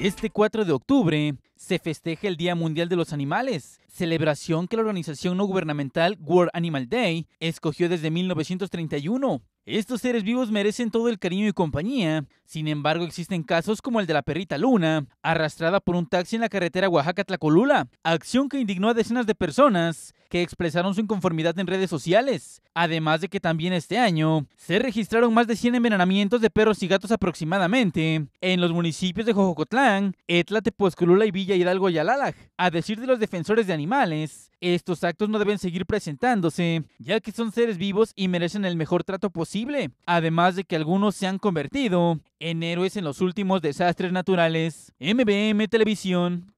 Este 4 de octubre se festeja el Día Mundial de los Animales, celebración que la organización no gubernamental World Animal Day escogió desde 1931. Estos seres vivos merecen todo el cariño y compañía, sin embargo existen casos como el de la perrita Luna, arrastrada por un taxi en la carretera Oaxaca-Tlacolula, acción que indignó a decenas de personas que expresaron su inconformidad en redes sociales, además de que también este año se registraron más de 100 envenenamientos de perros y gatos aproximadamente en los municipios de Jojocotlán, Etla, Tepozcolula y Villa Hidalgo y a decir de los defensores de animales animales. Estos actos no deben seguir presentándose, ya que son seres vivos y merecen el mejor trato posible, además de que algunos se han convertido en héroes en los últimos desastres naturales. MBM Televisión